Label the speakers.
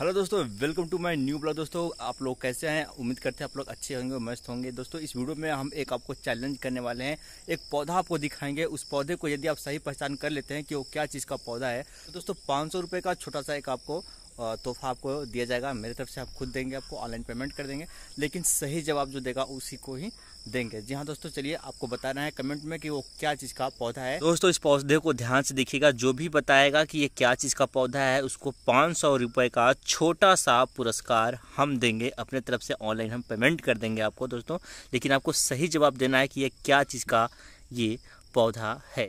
Speaker 1: hello दोस्तों welcome to my new blog दोस्तों आप लोग कैसे हैं उम्मीद करते हैं आप लोग अच्छे होंगे मस्त होंगे दोस्तों इस वीडियो में हम एक आपको चैलेंज करने वाले हैं एक पौधा आपको दिखाएंगे उस पौधे को यदि आप सही पहचान कर लेते हैं कि वो क्या चीज़ का पौधा है तो दोस्तों पाँच सौ का छोटा सा एक आपको तोहफा आपको दिया जाएगा मेरी तरफ से आप खुद देंगे आपको ऑनलाइन पेमेंट कर देंगे लेकिन सही जवाब जो देगा उसी को ही देंगे जी हाँ दोस्तों चलिए आपको बताना है कमेंट में कि वो क्या चीज़ का पौधा है दोस्तों
Speaker 2: इस पौधे को ध्यान से देखिएगा जो भी बताएगा कि ये क्या चीज़ का पौधा है उसको पाँच सौ रुपये का छोटा सा पुरस्कार हम देंगे अपने तरफ से ऑनलाइन हम पेमेंट कर देंगे आपको दोस्तों लेकिन आपको सही जवाब देना है कि ये क्या चीज़ का ये पौधा है